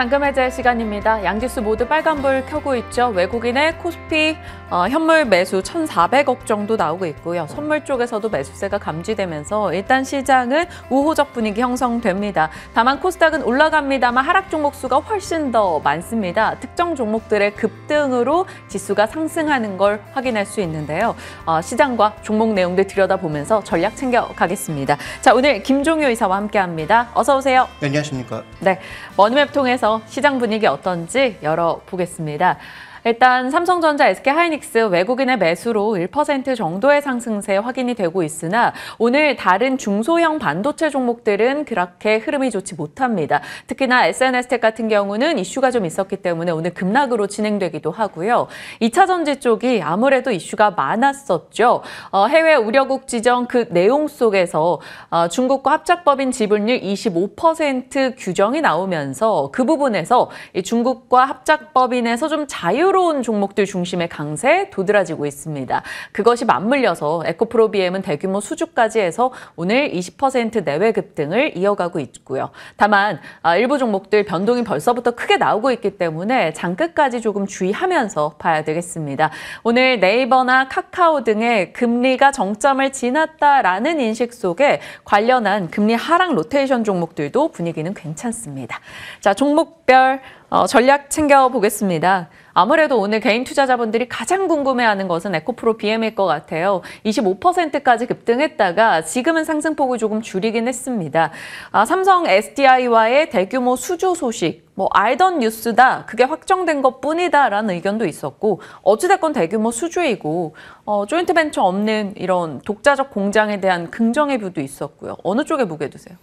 잠금 해제 시간입니다. 양지수 모두 빨간불 켜고 있죠. 외국인의 코스피 어, 현물 매수 1,400억 정도 나오고 있고요. 선물 쪽에서도 매수세가 감지되면서 일단 시장은 우호적 분위기 형성됩니다. 다만 코스닥은 올라갑니다만 하락 종목 수가 훨씬 더 많습니다. 특정 종목들의 급등으로 지수가 상승하는 걸 확인할 수 있는데요. 어, 시장과 종목 내용들 들여다보면서 전략 챙겨가겠습니다. 자, 오늘 김종효 이사와 함께합니다. 어서 오세요. 네, 안녕하십니까. 네, 원맵 통해서 시장 분위기 어떤지 열어보겠습니다. 일단 삼성전자, SK하이닉스 외국인의 매수로 1% 정도의 상승세 확인이 되고 있으나 오늘 다른 중소형 반도체 종목들은 그렇게 흐름이 좋지 못합니다. 특히나 SNS텍 같은 경우는 이슈가 좀 있었기 때문에 오늘 급락으로 진행되기도 하고요. 2차전지 쪽이 아무래도 이슈가 많았었죠. 어, 해외 우려국 지정 그 내용 속에서 어, 중국과 합작법인 지분율 25% 규정이 나오면서 그 부분에서 중국과 합작법인에서 좀 자유 자유로운 종목들 중심의 강세 도드라지고 있습니다. 그것이 맞물려서 에코프로비엠은 대규모 수주까지 해서 오늘 20% 내외 급등을 이어가고 있고요. 다만 아, 일부 종목들 변동이 벌써부터 크게 나오고 있기 때문에 장끝까지 조금 주의하면서 봐야 되겠습니다. 오늘 네이버나 카카오 등의 금리가 정점을 지났다라는 인식 속에 관련한 금리 하락 로테이션 종목들도 분위기는 괜찮습니다. 자, 종목별 어, 전략 챙겨보겠습니다. 아무래도 오늘 개인 투자자분들이 가장 궁금해하는 것은 에코프로 BM일 것 같아요. 25%까지 급등했다가 지금은 상승폭을 조금 줄이긴 했습니다. 아, 삼성 SDI와의 대규모 수주 소식, 뭐 알던 뉴스다, 그게 확정된 것뿐이다라는 의견도 있었고 어찌됐건 대규모 수주이고 어, 조인트 벤처 없는 이런 독자적 공장에 대한 긍정의 뷰도 있었고요. 어느 쪽에 무게 두세요?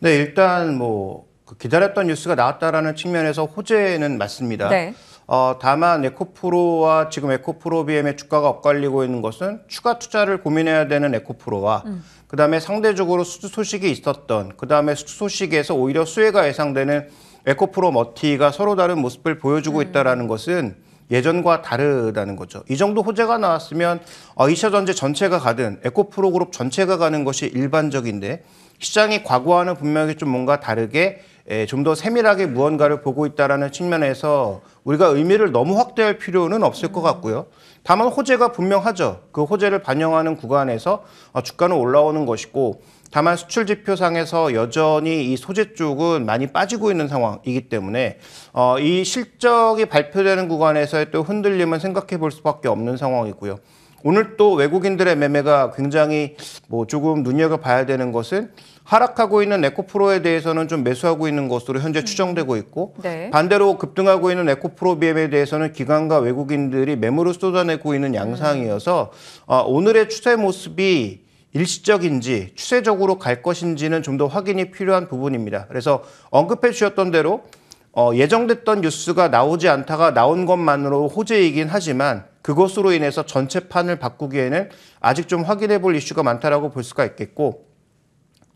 네, 일단 뭐그 기다렸던 뉴스가 나왔다라는 측면에서 호재는 맞습니다. 네. 어, 다만 에코프로와 지금 에코프로 BM의 주가가 엇갈리고 있는 것은 추가 투자를 고민해야 되는 에코프로와 음. 그다음에 상대적으로 수주 소식이 있었던 그다음에 수주 소식에서 오히려 수혜가 예상되는 에코프로 머티가 서로 다른 모습을 보여주고 음. 있다는 것은 예전과 다르다는 거죠. 이 정도 호재가 나왔으면 어, 2차 전지 전체가 가든 에코프로 그룹 전체가 가는 것이 일반적인데 시장이 과거와는 분명히 좀 뭔가 다르게 예, 좀 더 세밀하게 무언가를 보고 있다는 측면에서 우리가 의미를 너무 확대할 필요는 없을 것 같고요. 다만 호재가 분명하죠. 그 호재를 반영하는 구간에서 어, 주가는 올라오는 것이고 다만 수출 지표상에서 여전히 이 소재 쪽은 많이 빠지고 있는 상황이기 때문에 어, 이 실적이 발표되는 구간에서의 또 흔들림은 생각해 볼 수밖에 없는 상황이고요. 오늘 또 외국인들의 매매가 굉장히 뭐 조금 눈여겨봐야 되는 것은 하락하고 있는 에코프로에 대해서는 좀 매수하고 있는 것으로 현재 음. 추정되고 있고 네. 반대로 급등하고 있는 에코프로 BM에 대해서는 기관과 외국인들이 매물을 쏟아내고 있는 양상이어서 어, 오늘의 추세 모습이 일시적인지 추세적으로 갈 것인지는 좀 더 확인이 필요한 부분입니다. 그래서 언급해 주셨던 대로 어, 예정됐던 뉴스가 나오지 않다가 나온 것만으로 호재이긴 하지만 그것으로 인해서 전체 판을 바꾸기에는 아직 좀 확인해 볼 이슈가 많다라고 볼 수가 있겠고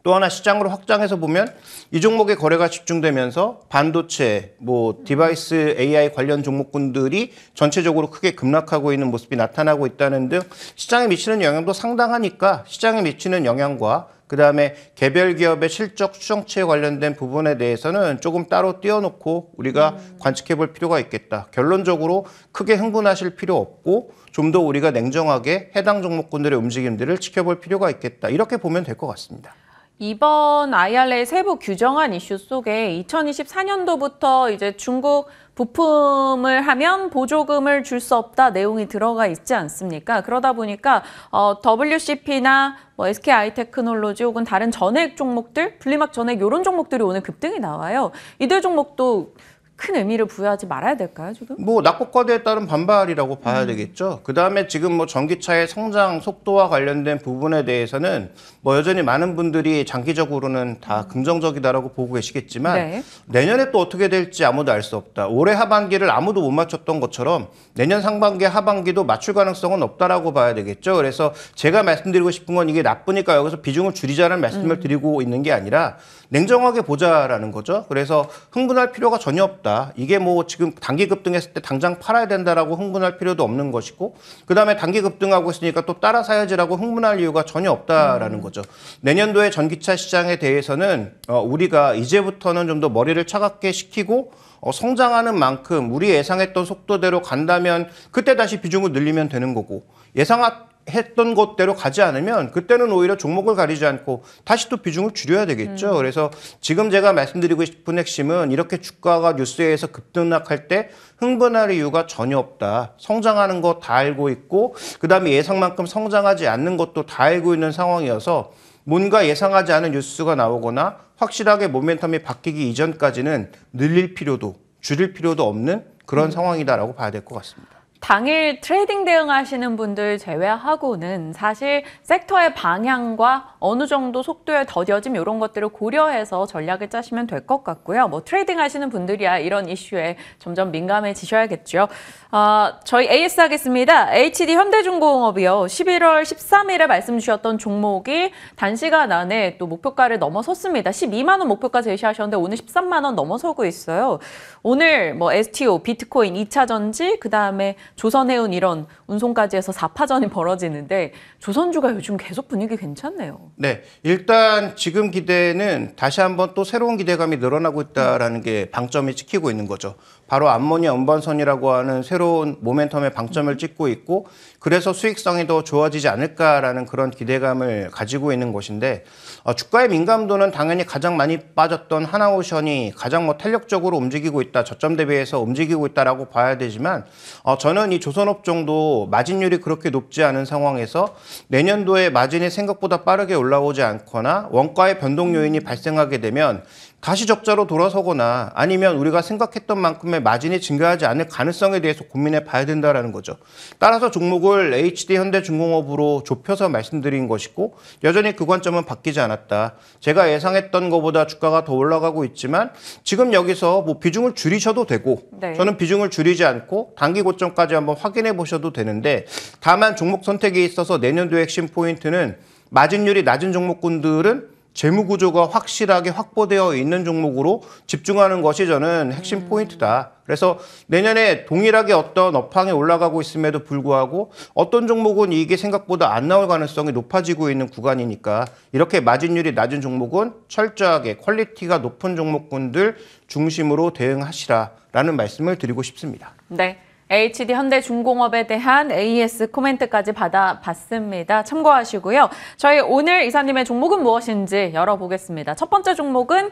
또 하나 시장으로 확장해서 보면 이 종목의 거래가 집중되면서 반도체, 뭐 디바이스 AI 관련 종목군들이 전체적으로 크게 급락하고 있는 모습이 나타나고 있다는 등 시장에 미치는 영향도 상당하니까 시장에 미치는 영향과 그 다음에 개별 기업의 실적 추정치에 관련된 부분에 대해서는 조금 따로 띄워놓고 우리가 음. 관측해 볼 필요가 있겠다. 결론적으로 크게 흥분하실 필요 없고 좀 더 우리가 냉정하게 해당 종목군들의 움직임들을 지켜볼 필요가 있겠다. 이렇게 보면 될 것 같습니다. 이번 IRA 세부 규정안 이슈 속에 2024년도부터 이제 중국 부품을 하면 보조금을 줄 수 없다 내용이 들어가 있지 않습니까? 그러다 보니까 어, WCP나 뭐 SK 아테크놀로지 혹은 다른 전액 종목들, 분리막 전액 이런 종목들이 오늘 급등이 나와요. 이들 종목도 큰 의미를 부여하지 말아야 될까요, 지금? 뭐 낙폭과대에 따른 반발이라고 봐야 음. 되겠죠. 그다음에 지금 뭐 전기차의 성장 속도와 관련된 부분에 대해서는 뭐 여전히 많은 분들이 장기적으로는 다 음. 긍정적이다라고 보고 계시겠지만 네. 내년에 또 어떻게 될지 아무도 알 수 없다. 올해 하반기를 아무도 못 맞췄던 것처럼 내년 상반기 하반기도 맞출 가능성은 없다라고 봐야 되겠죠. 그래서 제가 말씀드리고 싶은 건 이게 나쁘니까 여기서 비중을 줄이자는 말씀을 음. 드리고 있는 게 아니라 냉정하게 보자라는 거죠. 그래서 흥분할 필요가 전혀 없다. 이게 뭐 지금 단기 급등했을 때 당장 팔아야 된다라고 흥분할 필요도 없는 것이고 그다음에 단기 급등하고 있으니까 또 따라 사야지라고 흥분할 이유가 전혀 없다라는 음. 거죠. 내년도에 전기차 시장에 대해서는 어, 우리가 이제부터는 좀 더 머리를 차갑게 식히고 어, 성장하는 만큼 우리 예상했던 속도대로 간다면 그때 다시 비중을 늘리면 되는 거고 예상한 했던 것대로 가지 않으면 그때는 오히려 종목을 가리지 않고 다시 또 비중을 줄여야 되겠죠. 음. 그래서 지금 제가 말씀드리고 싶은 핵심은 이렇게 주가가 뉴스에서 급등락할 때 흥분할 이유가 전혀 없다. 성장하는 거 다 알고 있고 그다음에 예상만큼 성장하지 않는 것도 다 알고 있는 상황이어서 뭔가 예상하지 않은 뉴스가 나오거나 확실하게 모멘텀이 바뀌기 이전까지는 늘릴 필요도 줄일 필요도 없는 그런 음. 상황이다라고 봐야 될 것 같습니다. 당일 트레이딩 대응하시는 분들 제외하고는 사실 섹터의 방향과 어느 정도 속도의 더뎌짐 이런 것들을 고려해서 전략을 짜시면 될 것 같고요. 뭐 트레이딩 하시는 분들이야 이런 이슈에 점점 민감해지셔야겠죠. 아, 저희 AS 하겠습니다. HD 현대중공업이요. 11월 13일에 말씀 주셨던 종목이 단시간 안에 또 목표가를 넘어섰습니다. 12만 원 목표가 제시하셨는데 오늘 13만 원 넘어서고 있어요. 오늘 뭐 STO, 비트코인, 2차전지, 그 다음에 조선해운 이런 운송까지 해서 4파전이 벌어지는데 조선주가 요즘 계속 분위기 괜찮네요. 네. 일단 지금 기대는 다시 한번 또 새로운 기대감이 늘어나고 있다라게 방점이 찍히고 있는 거죠. 바로 암모니아 음반선이라고 하는 새로운 모멘텀의 방점을 찍고 있고 그래서 수익성이 더 좋아지지 않을까라는 그런 기대감을 가지고 있는 것인데 어, 주가의 민감도는 당연히 가장 많이 빠졌던 하나오션이 가장 뭐 탄력적으로 움직이고 있다 저점 대비해서 움직이고 있다라고 봐야 되지만 어, 저는 이 조선업종도 마진율이 그렇게 높지 않은 상황에서 내년도에 마진이 생각보다 빠르게 올라오지 않거나 원가의 변동 요인이 발생하게 되면 다시 적자로 돌아서거나 아니면 우리가 생각했던 만큼의 마진이 증가하지 않을 가능성에 대해서 고민해 봐야 된다는 거죠. 따라서 종목을 HD 현대중공업으로 좁혀서 말씀드린 것이고 여전히 그 관점은 바뀌지 않았다. 제가 예상했던 것보다 주가가 더 올라가고 있지만 지금 여기서 뭐 비중을 줄이셔도 되고 네. 저는 비중을 줄이지 않고 단기 고점까지 한번 확인해 보셔도 되는데 다만 종목 선택에 있어서 내년도의 핵심 포인트는 마진율이 낮은 종목군들은 재무 구조가 확실하게 확보되어 있는 종목으로 집중하는 것이 저는 핵심 음. 포인트다. 그래서 내년에 동일하게 어떤 업황에 올라가고 있음에도 불구하고 어떤 종목은 이게 생각보다 안 나올 가능성이 높아지고 있는 구간이니까 이렇게 마진율이 낮은 종목은 철저하게 퀄리티가 높은 종목군들 중심으로 대응하시라라는 말씀을 드리고 싶습니다. 네. HD 현대중공업에 대한 AS e 코멘트까지 받아봤습니다. 참고하시고요. 저희 오늘 이사님의 종목은 무엇인지 열어보겠습니다. 첫 번째 종목은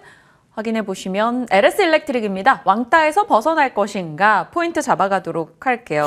확인해 보시면 LS 일렉트릭입니다. 왕따에서 벗어날 것인가 포인트 잡아가도록 할게요.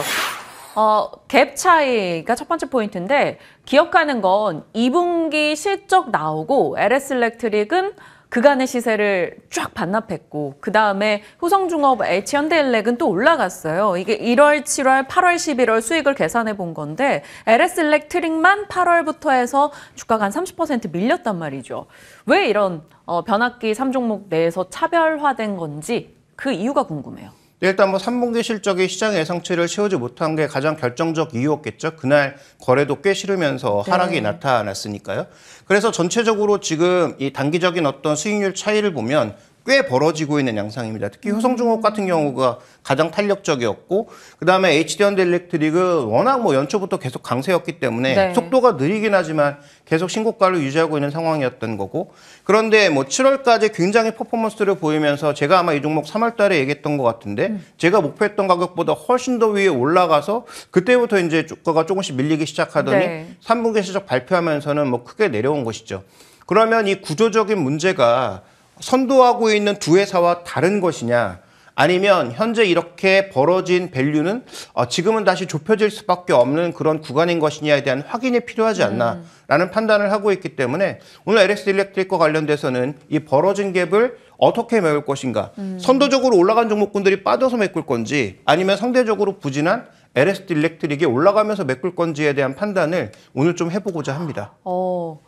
어, 갭 차이가 첫 번째 포인트인데 기억하는 건 2분기 실적 나오고 LS 일렉트릭은 그간의 시세를 쫙 반납했고 그 다음에 후성중업 H현대일렉은 또 올라갔어요. 이게 1월, 7월, 8월, 11월 수익을 계산해 본 건데 LS일렉트릭만 8월부터 해서 주가가 한 30% 밀렸단 말이죠. 왜 이런 어, 변압기 3종목 내에서 차별화된 건지 그 이유가 궁금해요. 네, 일단 뭐 3분기 실적이 시장 예상치를 채우지 못한 게 가장 결정적 이유였겠죠. 그날 거래도 꽤 싫으면서 네. 하락이 나타났으니까요. 그래서 전체적으로 지금 이 단기적인 어떤 수익률 차이를 보면 꽤 벌어지고 있는 양상입니다. 특히 효성중업 같은 경우가 가장 탄력적이었고 그다음에 HD 현대 일렉트릭은 워낙 뭐 연초부터 계속 강세였기 때문에 네. 속도가 느리긴 하지만 계속 신고가를 유지하고 있는 상황이었던 거고 그런데 뭐 7월까지 굉장히 퍼포먼스를 보이면서 제가 아마 이 종목 3월 달에 얘기했던 것 같은데 음. 제가 목표했던 가격보다 훨씬 더 위에 올라가서 그때부터 이제 주가가 조금씩 밀리기 시작하더니 네. 3분기 실적 발표하면서는 뭐 크게 내려온 것이죠. 그러면 이 구조적인 문제가 선도하고 있는 두 회사와 다른 것이냐 아니면 현재 이렇게 벌어진 밸류는 어, 지금은 다시 좁혀질 수밖에 없는 그런 구간인 것이냐에 대한 확인이 필요하지 않나라는 음. 판단을 하고 있기 때문에 오늘 LX 일렉트릭과 관련돼서는 이 벌어진 갭을 어떻게 메울 것인가 음. 선도적으로 올라간 종목군들이 빠져서 메꿀 건지 아니면 상대적으로 부진한 LX 일렉트릭이 올라가면서 메꿀 건지에 대한 판단을 오늘 좀 해보고자 합니다. 어.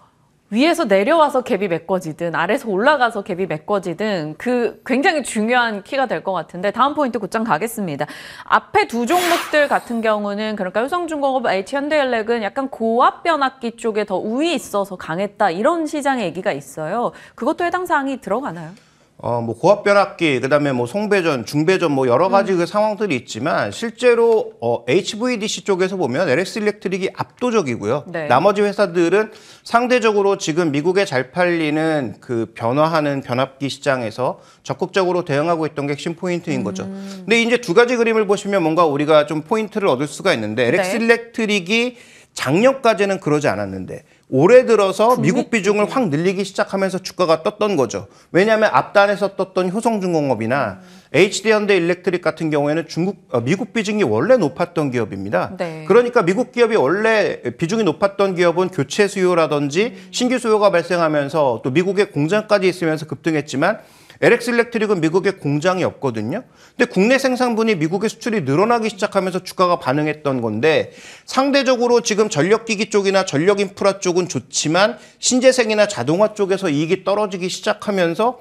위에서 내려와서 갭이 메꿔지든 아래에서 올라가서 갭이 메꿔지든 그 굉장히 중요한 키가 될 것 같은데 다음 포인트 곧장 가겠습니다. 앞에 두 종목들 같은 경우는 그러니까 효성중공업, H현대연락은 약간 고압 변압기 쪽에 더 우위 있어서 강했다 이런 시장의 얘기가 있어요. 그것도 해당 사항이 들어가나요? 어, 뭐 고압 변압기, 그다음에 뭐 송배전, 중배전 뭐 여러 가지 음. 그 상황들이 있지만 실제로 어, HVDC 쪽에서 보면 LX 일렉트릭이 압도적이고요. 네. 나머지 회사들은 상대적으로 지금 미국에 잘 팔리는 그 변화하는 변압기 시장에서 적극적으로 대응하고 있던 게 핵심 포인트인 거죠. 음. 근데 이제 두 가지 그림을 보시면 뭔가 우리가 좀 포인트를 얻을 수가 있는데 LX 네. 일렉트릭이 작년까지는 그러지 않았는데 올해 들어서 미국 비중을 확 늘리기 시작하면서 주가가 떴던 거죠. 왜냐하면 앞단에서 떴던 효성중공업이나 HD현대 일렉트릭 같은 경우에는 중국 어, 미국 비중이 원래 높았던 기업입니다. 네. 그러니까 미국 기업이 원래 비중이 높았던 기업은 교체 수요라든지 신규 수요가 발생하면서 또 미국의 공장까지 있으면서 급등했지만 LX 일렉트릭은 미국에 공장이 없거든요. 근데 국내 생산분이 미국의 수출이 늘어나기 시작하면서 주가가 반응했던 건데 상대적으로 지금 전력기기 쪽이나 전력 인프라 쪽은 좋지만 신재생이나 자동화 쪽에서 이익이 떨어지기 시작하면서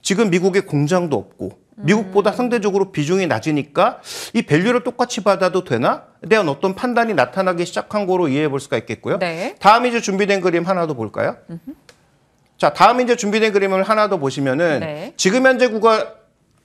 지금 미국에 공장도 없고 미국보다 음. 상대적으로 비중이 낮으니까 이 밸류를 똑같이 받아도 되나? 대한 어떤 판단이 나타나기 시작한 거로 이해해 볼 수가 있겠고요. 네. 다음 이제 준비된 그림 하나 더 볼까요? 음흠. 자, 다음 이제 준비된 그림을 하나 더 보시면은 네. 지금 현재 구가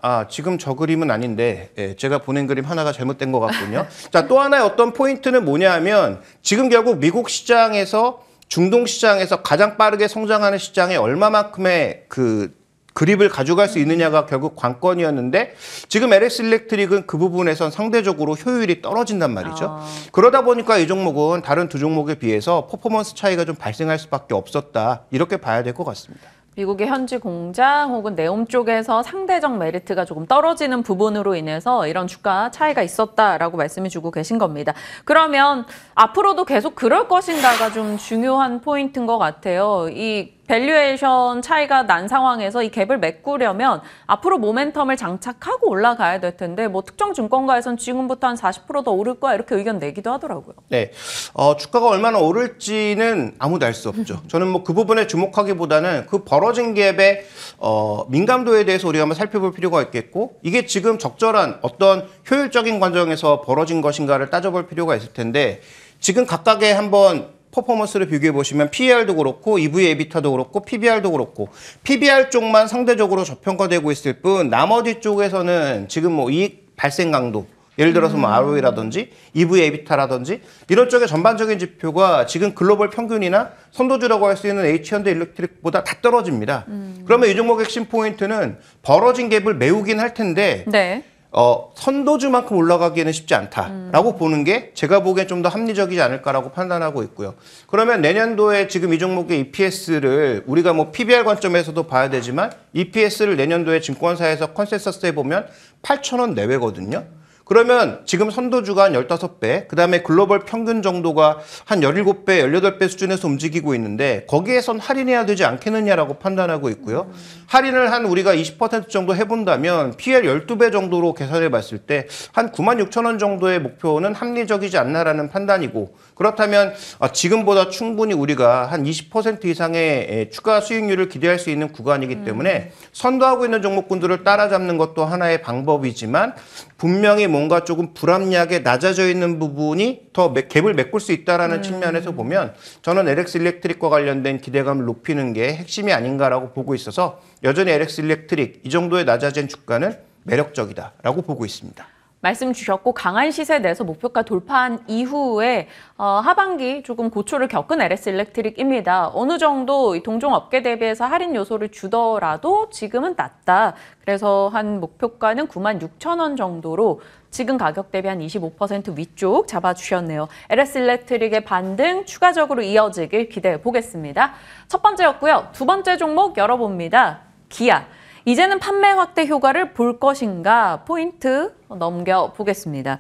아, 지금 저 그림은 아닌데 예, 제가 보낸 그림 하나가 잘못된 것 같군요. 자, 또 하나의 어떤 포인트는 뭐냐 하면 지금 결국 미국 시장에서 중동 시장에서 가장 빠르게 성장하는 시장에 얼마만큼의 그 그립을 가져갈 수 있느냐가 결국 관건이었는데 지금 LX 일렉트릭은 그 부분에선 상대적으로 효율이 떨어진단 말이죠. 어. 그러다 보니까 이 종목은 다른 두 종목에 비해서 퍼포먼스 차이가 좀 발생할 수밖에 없었다. 이렇게 봐야 될 것 같습니다. 미국의 현지 공장 혹은 내옴 쪽에서 상대적 메리트가 조금 떨어지는 부분으로 인해서 이런 주가 차이가 있었다라고 말씀해 주고 계신 겁니다. 그러면 앞으로도 계속 그럴 것인가가 좀 중요한 포인트인 것 같아요. 이 밸류에이션 차이가 난 상황에서 이 갭을 메꾸려면 앞으로 모멘텀을 장착하고 올라가야 될 텐데 뭐 특정 증권가에선 지금부터 한 40%더 오를 거야 이렇게 의견 내기도 하더라고요. 네, 어, 주가가 얼마나 오를지는 아무도 알 수 없죠. 저는 뭐 그 부분에 주목하기보다는 그 벌어진 갭의 어, 민감도에 대해서 우리가 한번 살펴볼 필요가 있겠고 이게 지금 적절한 어떤 효율적인 과정에서 벌어진 것인가를 따져볼 필요가 있을 텐데 지금 각각의 한번 퍼포먼스를 비교해 보시면 PER도 그렇고 EV 에비타도 그렇고 PBR도 그렇고 PBR 쪽만 상대적으로 저평가되고 있을 뿐 나머지 쪽에서는 지금 뭐 이익 발생 강도 예를 들어서 뭐 음. ROE라든지 EV 에비타라든지 이런 쪽의 전반적인 지표가 지금 글로벌 평균이나 선도주라고 할 수 있는 H&D 일렉트릭보다 다 떨어집니다. 음. 그러면 이 종목 핵심 포인트는 벌어진 갭을 메우긴 할 텐데 네. 어, 선도주만큼 올라가기에는 쉽지 않다라고 음. 보는 게 제가 보기엔 좀 더 합리적이지 않을까라고 판단하고 있고요. 그러면 내년도에 지금 이 종목의 EPS를 우리가 뭐 PBR 관점에서도 봐야 되지만 EPS를 내년도에 증권사에서 컨센서스에 보면 8,000원 내외거든요. 그러면 지금 선도주가 한 15배, 그 다음에 글로벌 평균 정도가 한 17배, 18배 수준에서 움직이고 있는데 거기에선 할인해야 되지 않겠느냐라고 판단하고 있고요. 음. 할인을 한 우리가 20% 정도 해본다면 PL 12배 정도로 계산해 봤을 때 한 9만 6천 원 정도의 목표는 합리적이지 않나라는 판단이고 그렇다면 아, 지금보다 충분히 우리가 한 20% 이상의 추가 수익률을 기대할 수 있는 구간이기 때문에 음. 선도하고 있는 종목군들을 따라잡는 것도 하나의 방법이지만 분명히 뭔 뭔가 조금 불합리하게 낮아져 있는 부분이 더 갭을 메꿀 수 있다라는 음. 측면에서 보면 저는 LX 일렉트릭과 관련된 기대감을 높이는 게 핵심이 아닌가라고 보고 있어서 여전히 LX 일렉트릭 이 정도의 낮아진 주가는 매력적이다라고 보고 있습니다. 말씀 주셨고 강한 시세 내서 목표가 돌파한 이후에 어, 하반기 조금 고초를 겪은 LS 일렉트릭입니다. 어느 정도 동종 업계 대비해서 할인 요소를 주더라도 지금은 낮다. 그래서 한 목표가는 9만 6천 원 정도로 지금 가격 대비 한 25% 위쪽 잡아주셨네요. LS 일렉트릭의 반등 추가적으로 이어지길 기대해 보겠습니다. 첫 번째였고요. 두 번째 종목 열어봅니다. 기아. 이제는 판매 확대 효과를 볼 것인가 포인트 넘겨보겠습니다.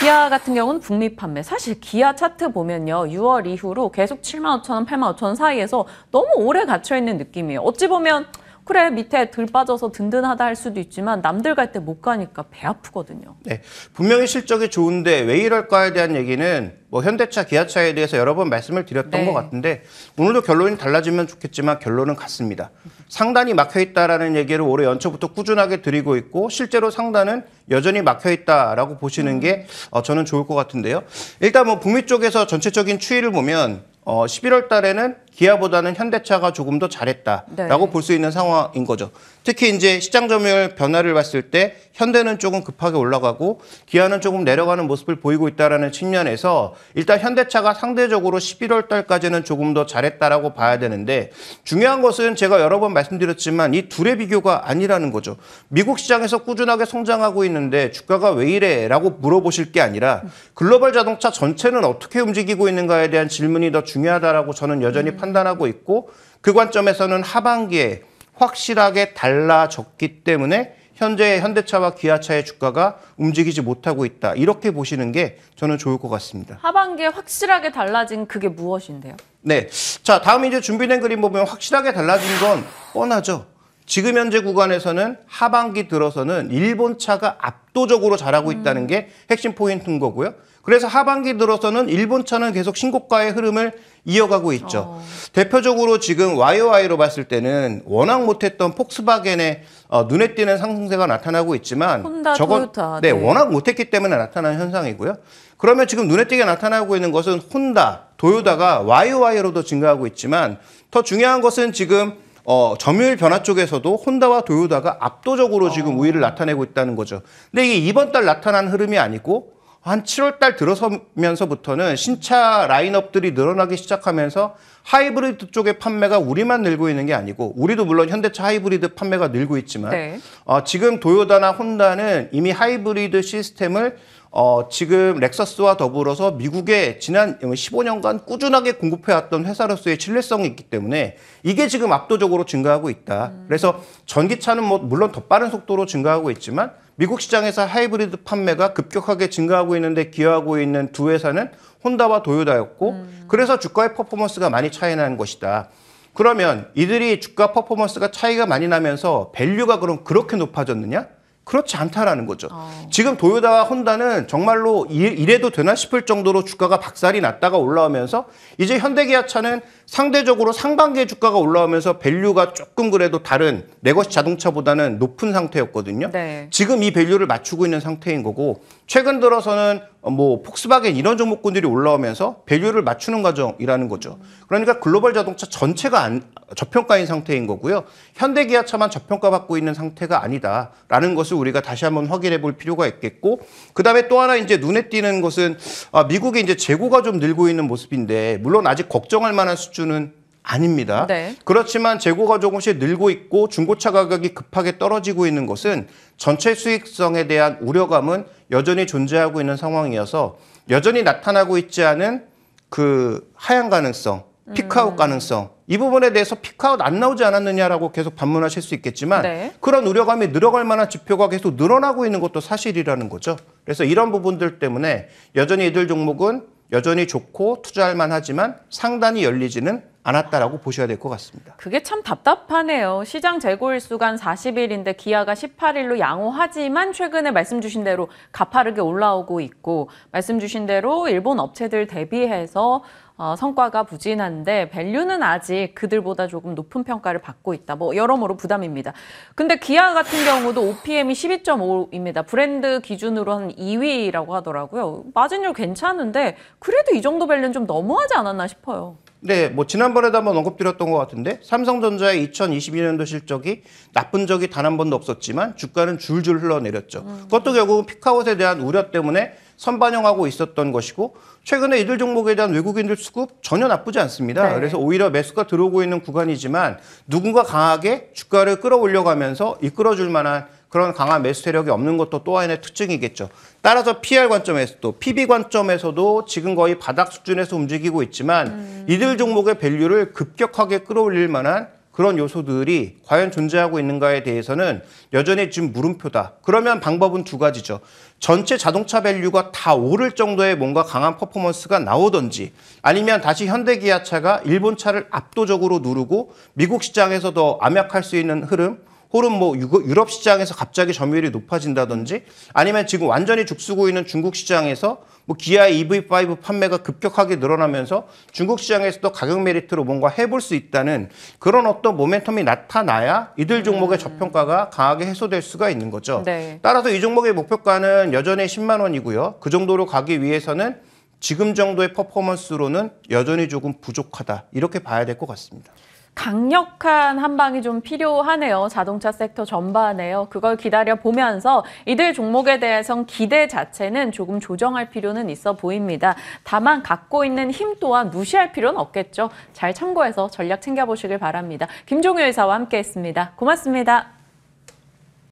기아 같은 경우는 북미 판매. 사실 기아 차트 보면요. 6월 이후로 계속 7만 5천 원, 8만 5천 원 사이에서 너무 오래 갇혀있는 느낌이에요. 어찌 보면 그래 밑에 들 빠져서 든든하다 할 수도 있지만 남들 갈 때 못 가니까 배 아프거든요. 네, 분명히 실적이 좋은데 왜 이럴까에 대한 얘기는 뭐 현대차, 기아차에 대해서 여러 번 말씀을 드렸던 네. 것 같은데 오늘도 결론이 달라지면 좋겠지만 결론은 같습니다. 상단이 막혀 있다라는 얘기를 올해 연초부터 꾸준하게 드리고 있고 실제로 상단은 여전히 막혀 있다라고 보시는 게 어, 저는 좋을 것 같은데요. 일단 뭐 북미 쪽에서 전체적인 추이를 보면 11월 어, 달에는 기아보다는 현대차가 조금 더 잘했다라고 네. 볼수 있는 상황인 거죠. 특히 이제 시장 점유율 변화를 봤을 때 현대는 조금 급하게 올라가고 기아는 조금 내려가는 모습을 보이고 있다라는 측면에서 일단 현대차가 상대적으로 11월 달까지는 조금 더 잘했다라고 봐야 되는데 중요한 것은 제가 여러 번 말씀드렸지만 이 둘의 비교가 아니라는 거죠. 미국 시장에서 꾸준하게 성장하고 있는데 주가가 왜 이래라고 물어보실 게 아니라 글로벌 자동차 전체는 어떻게 움직이고 있는가에 대한 질문이 더 중요하다라고 저는 여전히 음. 판단하고 있고 그 관점에서는 하반기에 확실하게 달라졌기 때문에 현재 현대차와 기아차의 주가가 움직이지 못하고 있다. 이렇게 보시는 게 저는 좋을 것 같습니다. 하반기에 확실하게 달라진 그게 무엇인데요? 네. 자, 다음 이제 준비된 그림 보면 확실하게 달라진 건 뻔하죠. 지금 현재 구간에서는 하반기 들어서는 일본 차가 압도적으로 잘하고 있다는 음. 게 핵심 포인트인 거고요. 그래서 하반기 들어서는 일본차는 계속 신고가의 흐름을 이어가고 있죠. 어. 대표적으로 지금 YOY로 봤을 때는 워낙 못했던 폭스바겐의 어, 눈에 띄는 상승세가 나타나고 있지만 혼다, 저건 도요타, 네, 네, 워낙 못했기 때문에 나타나는 현상이고요. 그러면 지금 눈에 띄게 나타나고 있는 것은 혼다, 도요다가 YOY로도 증가하고 있지만 더 중요한 것은 지금 어, 점유율 변화 쪽에서도 혼다와 도요다가 압도적으로 지금 어. 우위를 나타내고 있다는 거죠. 근데 이게 이번 달 나타난 흐름이 아니고 한 7월달 들어서면서부터는 신차 라인업들이 늘어나기 시작하면서 하이브리드 쪽의 판매가 우리만 늘고 있는 게 아니고 우리도 물론 현대차 하이브리드 판매가 늘고 있지만 네. 어, 지금 도요다나 혼다는 이미 하이브리드 시스템을 어, 지금 렉서스와 더불어서 미국에 지난 15년간 꾸준하게 공급해왔던 회사로서의 신뢰성이 있기 때문에 이게 지금 압도적으로 증가하고 있다. 음. 그래서 전기차는 뭐 물론 더 빠른 속도로 증가하고 있지만 미국 시장에서 하이브리드 판매가 급격하게 증가하고 있는데 기여하고 있는 두 회사는 혼다와 도요다였고 음. 그래서 주가의 퍼포먼스가 많이 차이 나는 것이다. 그러면 이들이 주가 퍼포먼스가 차이가 많이 나면서 밸류가 그럼 그렇게 높아졌느냐? 그렇지 않다라는 거죠. 어. 지금 도요다와 혼다는 정말로 이래도 되나 싶을 정도로 주가가 박살이 났다가 올라오면서 이제 현대기아차는 상대적으로 상반기에 주가가 올라오면서 밸류가 조금 그래도 다른 레 것이 자동차보다는 높은 상태였거든요. 네. 지금 이 밸류를 맞추고 있는 상태인 거고 최근 들어서는 어, 뭐 폭스바겐 이런 종목군들이 올라오면서 밸류를 맞추는 과정이라는 거죠. 그러니까 글로벌 자동차 전체가 안, 저평가인 상태인 거고요. 현대기아차만 저평가받고 있는 상태가 아니다라는 것을 우리가 다시 한번 확인해 볼 필요가 있겠고 그다음에 또 하나 이제 눈에 띄는 것은 아, 미국의 이제 재고가 좀 늘고 있는 모습인데 물론 아직 걱정할 만한 수준은 아닙니다. 네. 그렇지만 재고가 조금씩 늘고 있고 중고차 가격이 급하게 떨어지고 있는 것은 전체 수익성에 대한 우려감은 여전히 존재하고 있는 상황이어서 여전히 나타나고 있지 않은 그 하향 가능성, 피크아웃 음. 가능성 이 부분에 대해서 피크아웃 안 나오지 않았느냐라고 계속 반문하실 수 있겠지만 네. 그런 우려감이 늘어갈 만한 지표가 계속 늘어나고 있는 것도 사실이라는 거죠. 그래서 이런 부분들 때문에 여전히 이들 종목은 여전히 좋고 투자할 만하지만 상단이 열리지는 않았다라고 보셔야 될 것 같습니다. 그게 참 답답하네요. 시장 재고일수간 40일인데 기아가 18일로 양호하지만 최근에 말씀 주신 대로 가파르게 올라오고 있고 말씀 주신 대로 일본 업체들 대비해서 어, 성과가 부진한데 밸류는 아직 그들보다 조금 높은 평가를 받고 있다. 뭐 여러모로 부담입니다. 근데 기아 같은 경우도 OPM이 12.5입니다. 브랜드 기준으로 한 2위라고 하더라고요. 마진율 괜찮은데 그래도 이 정도 밸류는 좀 너무하지 않았나 싶어요. 네, 뭐 지난번에도 한번 언급드렸던 것 같은데 삼성전자의 2022년도 실적이 나쁜 적이 단 한 번도 없었지만 주가는 줄줄 흘러내렸죠. 음. 그것도 결국은 피카웃에 대한 우려 때문에 선반영하고 있었던 것이고 최근에 이들 종목에 대한 외국인들 수급 전혀 나쁘지 않습니다. 네. 그래서 오히려 매수가 들어오고 있는 구간이지만 누군가 강하게 주가를 끌어올려가면서 이끌어줄 만한 그런 강한 매수 세력이 없는 것도 또 하나의 특징이겠죠. 따라서 PR 관점에서도 PB 관점에서도 지금 거의 바닥 수준에서 움직이고 있지만 음. 이들 종목의 밸류를 급격하게 끌어올릴 만한 그런 요소들이 과연 존재하고 있는가에 대해서는 여전히 지금 물음표다. 그러면 방법은 두 가지죠. 전체 자동차 밸류가 다 오를 정도의 뭔가 강한 퍼포먼스가 나오던지 아니면 다시 현대기아차가 일본차를 압도적으로 누르고 미국 시장에서 더 암약할 수 있는 흐름 혹은 뭐 유럽 시장에서 갑자기 점유율이 높아진다든지 아니면 지금 완전히 죽쓰고 있는 중국 시장에서 뭐 기아 EV5 판매가 급격하게 늘어나면서 중국 시장에서도 가격 메리트로 뭔가 해볼 수 있다는 그런 어떤 모멘텀이 나타나야 이들 종목의 음. 저평가가 강하게 해소될 수가 있는 거죠. 네. 따라서 이 종목의 목표가는 여전히 10만 원이고요. 그 정도로 가기 위해서는 지금 정도의 퍼포먼스로는 여전히 조금 부족하다 이렇게 봐야 될 것 같습니다. 강력한 한방이 좀 필요하네요. 자동차 섹터 전반에요. 그걸 기다려 보면서 이들 종목에 대해선 기대 자체는 조금 조정할 필요는 있어 보입니다. 다만 갖고 있는 힘 또한 무시할 필요는 없겠죠. 잘 참고해서 전략 챙겨보시길 바랍니다. 김종효 의사와 함께했습니다. 고맙습니다.